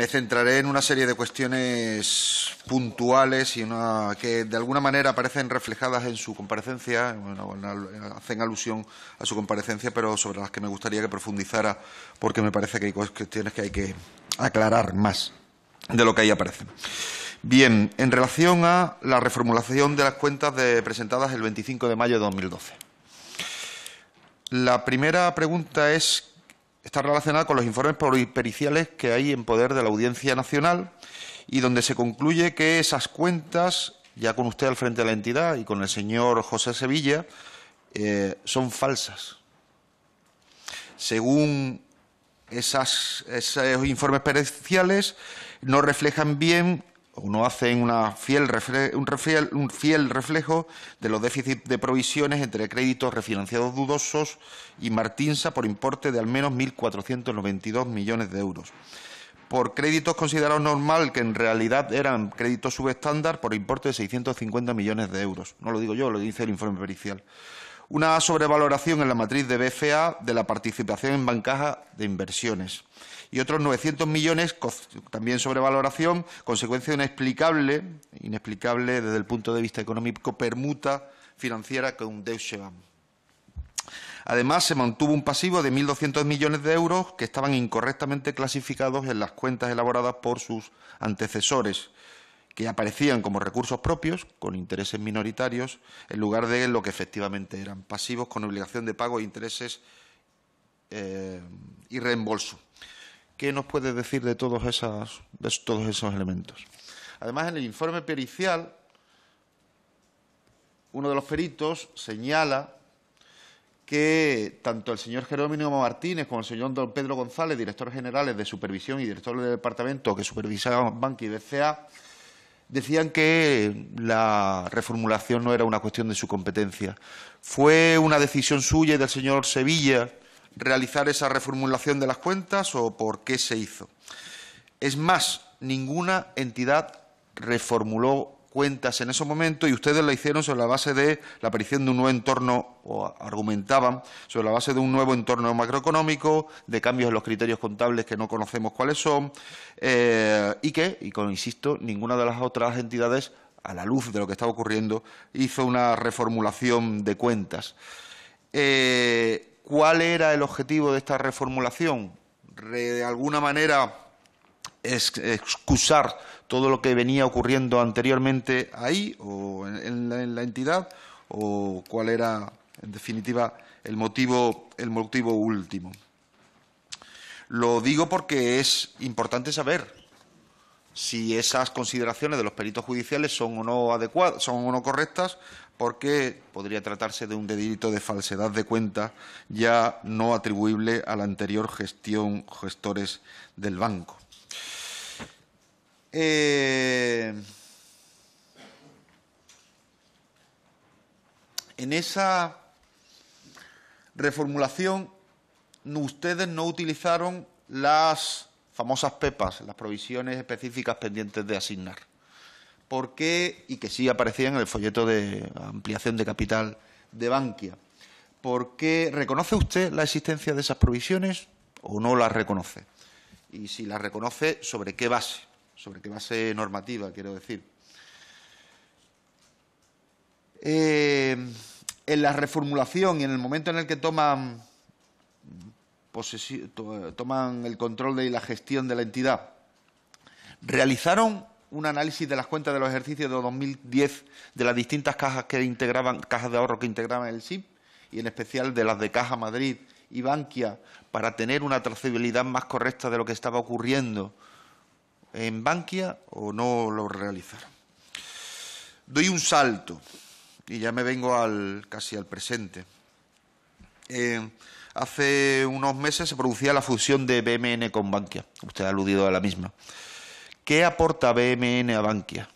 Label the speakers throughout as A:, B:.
A: me centraré en una serie de cuestiones puntuales y que de alguna manera aparecen reflejadas en su comparecencia, hacen alusión a su comparecencia, pero sobre las que me gustaría que profundizara porque me parece que hay cuestiones que hay que aclarar más de lo que ahí aparece. Bien, en relación a la reformulación de las cuentas presentadas el 25 de mayo de 2012. La primera pregunta es está relacionada con los informes periciales que hay en poder de la Audiencia Nacional y donde se concluye que esas cuentas, ya con usted al frente de la entidad y con el señor José Sevilla, eh, son falsas. Según esos informes periciales, no reflejan bien uno hace un, fiel reflejo de los déficits de provisiones entre créditos refinanciados dudosos y Martinsa por importe de al menos 1.492 millones de euros. Por créditos considerados normal, que en realidad eran créditos subestándar, por importe de 650 millones de euros. No lo digo yo, lo dice el informe pericial una sobrevaloración en la matriz de BFA de la participación en bancaja de inversiones y otros 900 millones, también sobrevaloración, consecuencia inexplicable inexplicable desde el punto de vista económico, permuta financiera con Deutsche Bank. Además, se mantuvo un pasivo de 1.200 millones de euros que estaban incorrectamente clasificados en las cuentas elaboradas por sus antecesores que aparecían como recursos propios, con intereses minoritarios, en lugar de lo que efectivamente eran pasivos, con obligación de pago, e intereses eh, y reembolso. ¿Qué nos puede decir de todos, esas, todos esos elementos? Además, en el informe pericial, uno de los peritos señala que tanto el señor Jerónimo Martínez como el señor don Pedro González, directores generales de supervisión y director del departamento que supervisaban Banca y BCA, decían que la reformulación no era una cuestión de su competencia. ¿Fue una decisión suya y del señor Sevilla realizar esa reformulación de las cuentas o por qué se hizo? Es más, ninguna entidad reformuló cuentas en ese momento y ustedes la hicieron sobre la base de la aparición de un nuevo entorno, o argumentaban, sobre la base de un nuevo entorno macroeconómico, de cambios en los criterios contables que no conocemos cuáles son, eh, y que, y con, insisto, ninguna de las otras entidades, a la luz de lo que estaba ocurriendo, hizo una reformulación de cuentas. Eh, ¿Cuál era el objetivo de esta reformulación? de alguna manera excusar todo lo que venía ocurriendo anteriormente ahí o en la, entidad o cuál era, en definitiva, el motivo, el motivo último. Lo digo porque es importante saber si esas consideraciones de los peritos judiciales son o no adecuadas, son o no correctas, porque podría tratarse de un delito de falsedad de cuenta ya no atribuible a la anterior gestión gestores del banco. Eh, en esa reformulación ustedes no utilizaron las famosas pepas, las provisiones específicas pendientes de asignar. ¿Por qué? Y que sí aparecían en el folleto de ampliación de capital de Bankia. ¿Por qué reconoce usted la existencia de esas provisiones o no las reconoce? Y si las reconoce, ¿sobre qué base? sobre qué base normativa, quiero decir. Eh, en la reformulación y en el momento en el que toman, toman el control de y la gestión de la entidad, realizaron un análisis de las cuentas de los ejercicios de 2010 de las distintas cajas que integraban cajas de ahorro que integraban el SIP y en especial de las de Caja Madrid y Bankia para tener una trazabilidad más correcta de lo que estaba ocurriendo en Bankia o no lo realizaron. Doy un salto y ya me vengo al, casi al presente. Eh, hace unos meses se producía la fusión de BMN con Bankia. Usted ha aludido a la misma. ¿Qué aporta BMN a Bankia?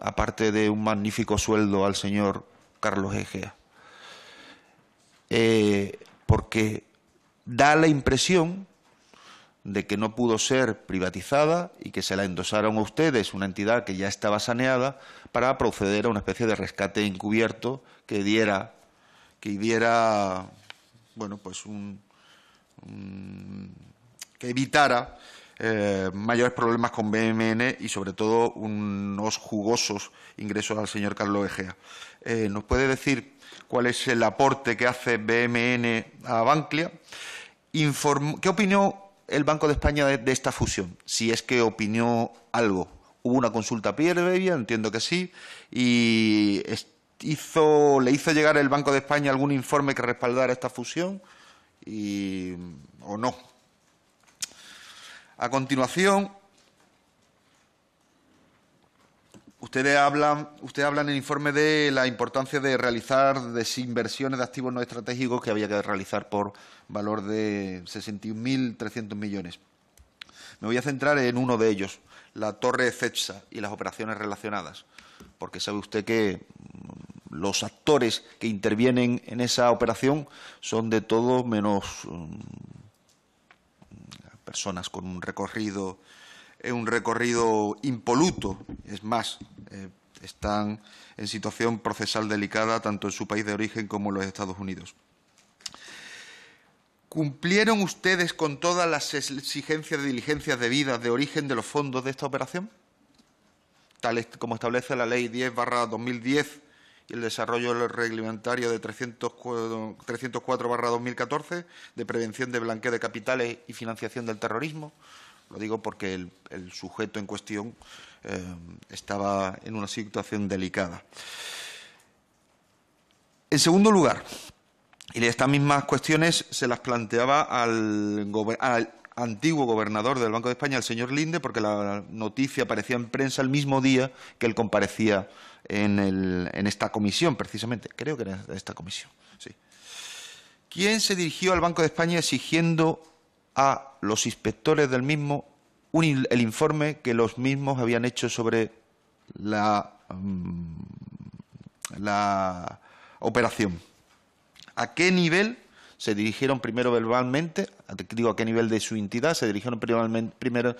A: Aparte de un magnífico sueldo al señor Carlos Egea. Eh, porque da la impresión de que no pudo ser privatizada y que se la endosaron a ustedes, una entidad que ya estaba saneada, para proceder a una especie de rescate encubierto que diera, que diera, bueno, pues un, que evitara eh, mayores problemas con BMN y sobre todo unos jugosos ingresos al señor Carlos Egea. Eh, ¿Nos puede decir cuál es el aporte que hace BMN a Banclia? ¿Qué opinión el Banco de España de, esta fusión? Si es que opinó algo. Hubo una consulta previa, entiendo que sí, y hizo, le hizo llegar el Banco de España algún informe que respaldara esta fusión o no. A continuación, Ustedes hablan, hablan en el informe de la importancia de realizar desinversiones de activos no estratégicos que había que realizar por valor de 61.300 millones. Me voy a centrar en uno de ellos, la torre CEPSA y las operaciones relacionadas, porque sabe usted que mm, los actores que intervienen en esa operación son de todos menos mm, personas con un recorrido un recorrido impoluto, es más, eh, están en situación procesal delicada tanto en su país de origen como en los Estados Unidos. ¿Cumplieron ustedes con todas las exigencias de diligencias debidas de origen de los fondos de esta operación? Tal como establece la Ley 10 2010 y el desarrollo reglamentario de 304 2014 de prevención de blanqueo de capitales y financiación del terrorismo. Lo digo porque el, sujeto en cuestión eh, estaba en una situación delicada. En segundo lugar, y estas mismas cuestiones se las planteaba al, antiguo gobernador del Banco de España, el señor Linde, porque la noticia aparecía en prensa el mismo día que él comparecía en, esta comisión, precisamente. Creo que era esta comisión. ¿Quién se dirigió al Banco de España exigiendo a los inspectores del mismo el informe que los mismos habían hecho sobre la, mm, operación. ¿A qué nivel se dirigieron primero verbalmente, digo a qué nivel de su entidad, se dirigieron primero, en primer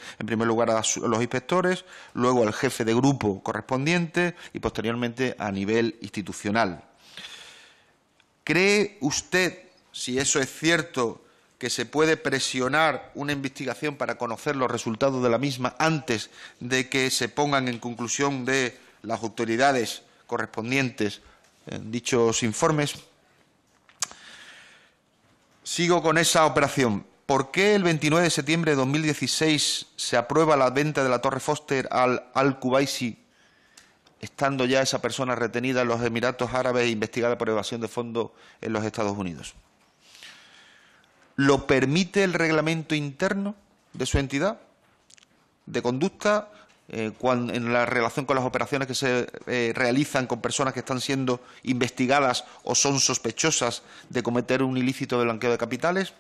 A: lugar a los inspectores, luego al jefe de grupo correspondiente y posteriormente a nivel institucional. ¿Cree usted, si eso es cierto, que se puede presionar una investigación para conocer los resultados de la misma antes de que se pongan en conclusión de las autoridades correspondientes en eh, dichos informes. Sigo con esa operación. ¿Por qué el 29 de septiembre de 2016 se aprueba la venta de la Torre Foster al Al-Kubaisi, estando ya esa persona retenida en los Emiratos Árabes e investigada por evasión de fondos en los Estados Unidos? ¿Lo permite el reglamento interno de su entidad de conducta eh, en la relación con las operaciones que se eh, realizan con personas que están siendo investigadas o son sospechosas de cometer un ilícito de blanqueo de capitales?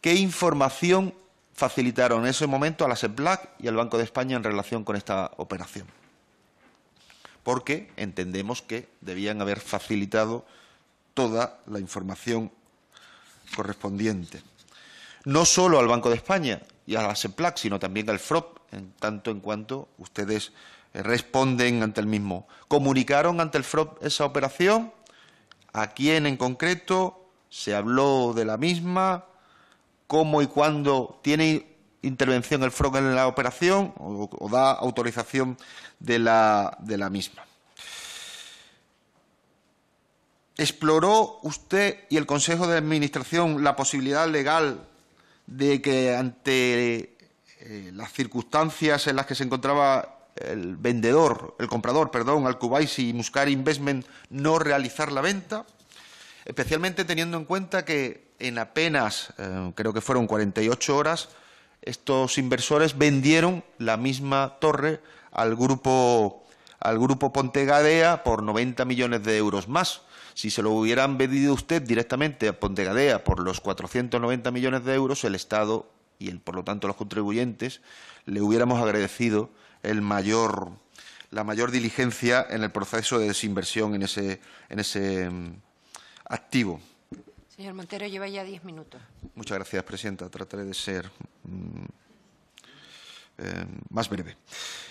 A: ¿Qué información facilitaron en ese momento a la SEPLAC y al Banco de España en relación con esta operación? Porque entendemos que debían haber facilitado toda la información correspondiente, no solo al Banco de España y a la SEPLAC, sino también al FROP, en tanto en cuanto ustedes eh, responden ante el mismo. ¿Comunicaron ante el FROP esa operación? ¿A quién en concreto? ¿Se habló de la misma? ¿Cómo y cuándo? ¿Tiene intervención el FROP en la operación o, o da autorización de la, de la misma? ¿Exploró usted y el Consejo de Administración la posibilidad legal de que ante eh, las circunstancias en las que se encontraba el vendedor, el comprador, perdón, al Kubaisi y buscar Investment no realizar la venta? Especialmente teniendo en cuenta que en apenas, eh, creo que fueron 48 horas, estos inversores vendieron la misma torre al grupo al grupo Pontegadea por 90 millones de euros más. Si se lo hubieran vendido usted directamente a Pontegadea por los 490 millones de euros, el Estado y el, por lo tanto los contribuyentes le hubiéramos agradecido la mayor diligencia en el proceso de desinversión en ese, en ese mm, activo. Señor Montero, lleva ya diez minutos. Muchas gracias, Presidenta. Trataré de ser mm, eh, más breve.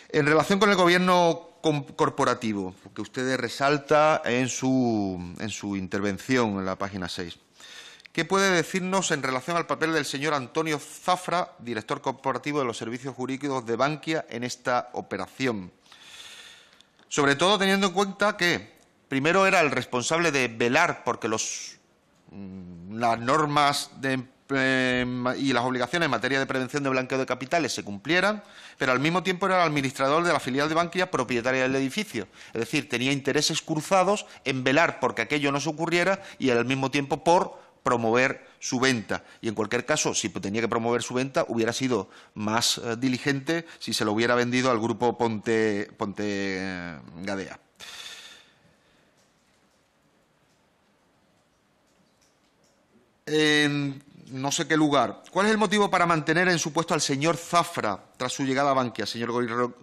A: En relación con el gobierno corporativo, que usted resalta en su, intervención en la página 6, ¿qué puede decirnos en relación al papel del señor Antonio Zafra, director corporativo de los servicios jurídicos de Bankia, en esta operación? Sobre todo teniendo en cuenta que primero era el responsable de velar porque mm, las normas de eh, y las obligaciones en materia de prevención de blanqueo de capitales se cumplieran, pero al mismo tiempo era el administrador de la filial de banquilla, propietaria del edificio. Es decir, tenía intereses cruzados en velar porque aquello no se ocurriera y al mismo tiempo por promover su venta. Y en cualquier caso, si tenía que promover su venta, hubiera sido más eh, diligente si se lo hubiera vendido al grupo Ponte, Ponte eh, Gadea no sé qué lugar. ¿Cuál es el motivo para mantener en su puesto al señor Zafra tras su llegada a Bankia, señor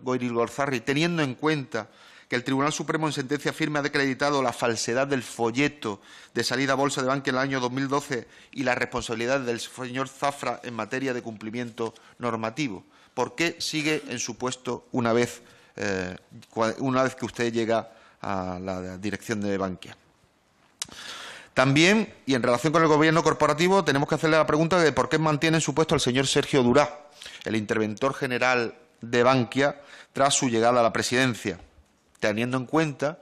A: Goiril Gorzarri, teniendo en cuenta que el Tribunal Supremo en sentencia firme ha decreditado la falsedad del folleto de salida a bolsa de Bankia en el año 2012 y la responsabilidad del señor Zafra en materia de cumplimiento normativo? ¿Por qué sigue en su puesto una vez, eh, una vez que usted llega a la dirección de Bankia? También, y en relación con el gobierno corporativo, tenemos que hacerle la pregunta de por qué mantiene en su puesto al señor Sergio Durá, el interventor general de Bankia, tras su llegada a la presidencia, teniendo en cuenta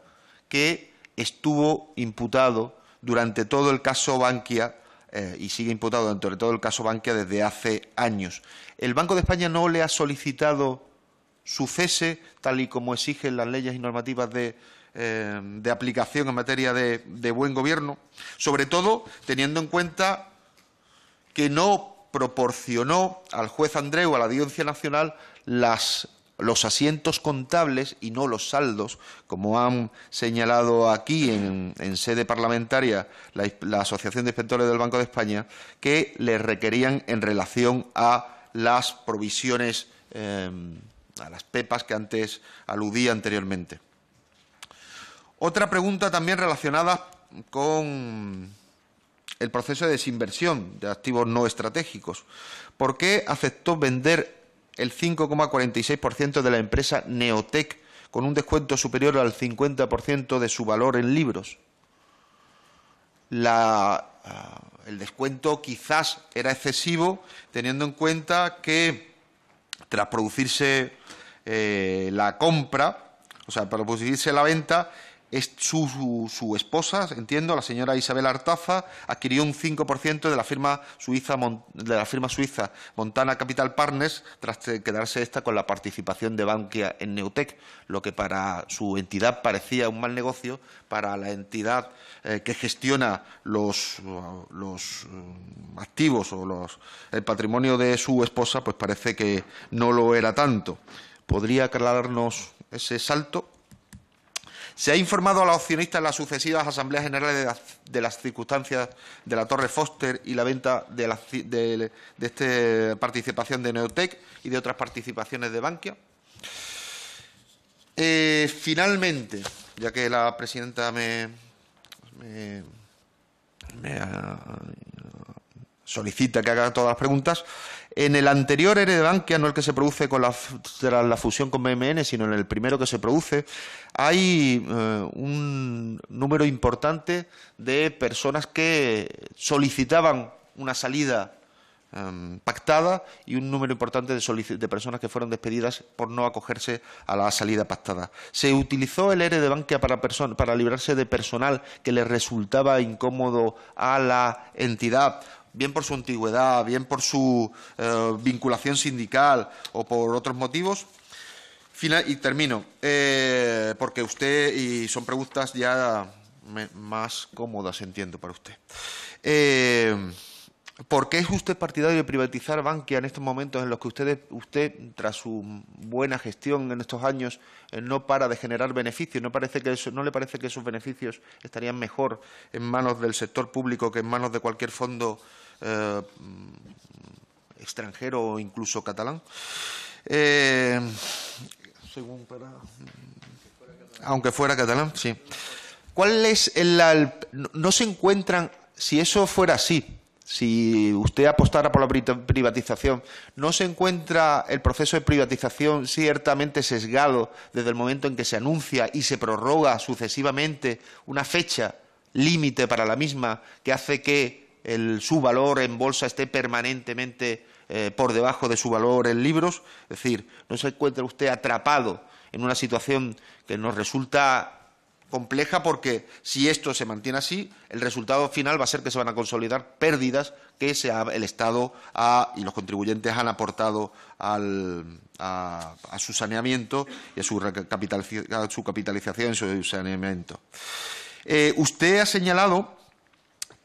A: que estuvo imputado durante todo el caso Bankia eh, y sigue imputado durante todo el caso Bankia desde hace años. ¿El Banco de España no le ha solicitado su cese, tal y como exigen las leyes y normativas de eh, de aplicación en materia de, buen gobierno, sobre todo teniendo en cuenta que no proporcionó al juez Andreu, a la Audiencia Nacional, los asientos contables y no los saldos, como han señalado aquí en, sede parlamentaria la, Asociación de Inspectores del Banco de España, que les requerían en relación a las provisiones, eh, a las pepas que antes aludía anteriormente. Otra pregunta también relacionada con el proceso de desinversión de activos no estratégicos. ¿Por qué aceptó vender el 5,46% de la empresa Neotec con un descuento superior al 50% de su valor en libros? Ah, el descuento quizás era excesivo teniendo en cuenta que tras producirse eh, la compra, o sea, para producirse la venta, su, su, esposa, entiendo, la señora Isabel Artaza, adquirió un 5% de la firma suiza de la firma suiza Montana Capital Partners tras quedarse esta con la participación de Bankia en Neutec, lo que para su entidad parecía un mal negocio, para la entidad eh, que gestiona los, los eh, activos o los, el patrimonio de su esposa, pues parece que no lo era tanto. ¿Podría aclararnos ese salto? Se ha informado a los accionistas en las sucesivas asambleas generales de las, circunstancias de la Torre Foster y la venta de, esta de, este participación de Neotec y de otras participaciones de Bankia. Eh, finalmente, ya que la presidenta me, solicita que haga todas las preguntas, en el anterior ERE de Bankia, no el que se produce con la, la fusión con BMN, sino en el primero que se produce, hay eh, un número importante de personas que solicitaban una salida em, pactada y un número importante de, personas que fueron despedidas por no acogerse a la salida pactada. Se utilizó el ERE de Bankia para, para librarse de personal que le resultaba incómodo a la entidad bien por su antigüedad, bien por su eh, vinculación sindical o por otros motivos. y termino, eh, porque usted, y son preguntas ya más cómodas, entiendo, para usted. Eh, ¿Por qué es usted partidario de privatizar Bankia en estos momentos en los que usted, usted, tras su buena gestión en estos años, no para de generar beneficios? ¿No, parece que ¿No le parece que esos beneficios estarían mejor en manos del sector público que en manos de cualquier fondo eh, extranjero o incluso catalán. Eh, según aunque fuera catalán, sí. ¿Cuál es el, no se encuentran si eso fuera así? Si usted apostara por la privatización, ¿no se encuentra el proceso de privatización ciertamente sesgado desde el momento en que se anuncia y se prorroga sucesivamente una fecha límite para la misma que hace que el, su valor en bolsa esté permanentemente eh, por debajo de su valor en libros. Es decir, no se encuentra usted atrapado en una situación que nos resulta compleja porque si esto se mantiene así, el resultado final va a ser que se van a consolidar pérdidas que el Estado ha, y los contribuyentes han aportado al, a, su saneamiento y a su, capitalización y su saneamiento. Eh, usted ha señalado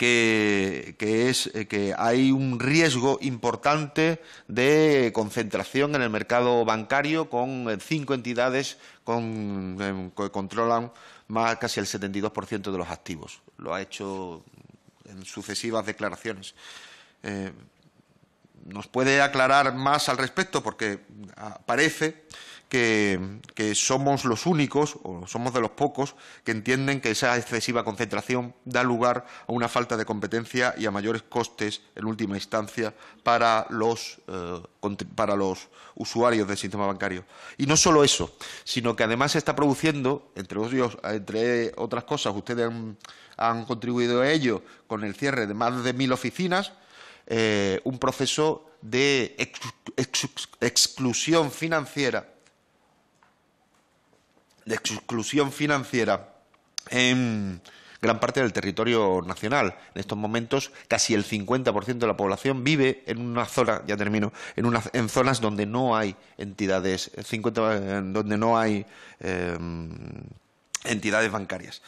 A: que, es eh, que hay un riesgo importante de concentración en el mercado bancario con eh, cinco entidades em, que controlan más casi el 72% de los activos. Lo ha hecho en sucesivas declaraciones. Eh, ¿Nos puede aclarar más al respecto? Porque parece que, somos los únicos, o somos de los pocos, que entienden que esa excesiva concentración da lugar a una falta de competencia y a mayores costes, en última instancia, para los, eh, usuarios del sistema bancario. Y no solo eso, sino que además se está produciendo, entre, entre otras cosas, ustedes han, contribuido a ello con el cierre de más de mil oficinas, eh, un proceso de exclusión financiera de exclusión financiera en gran parte del territorio nacional. En estos momentos, casi el 50% de la población vive en una zona, ya termino, en, en zonas donde no hay entidades, donde no hay em, entidades bancarias.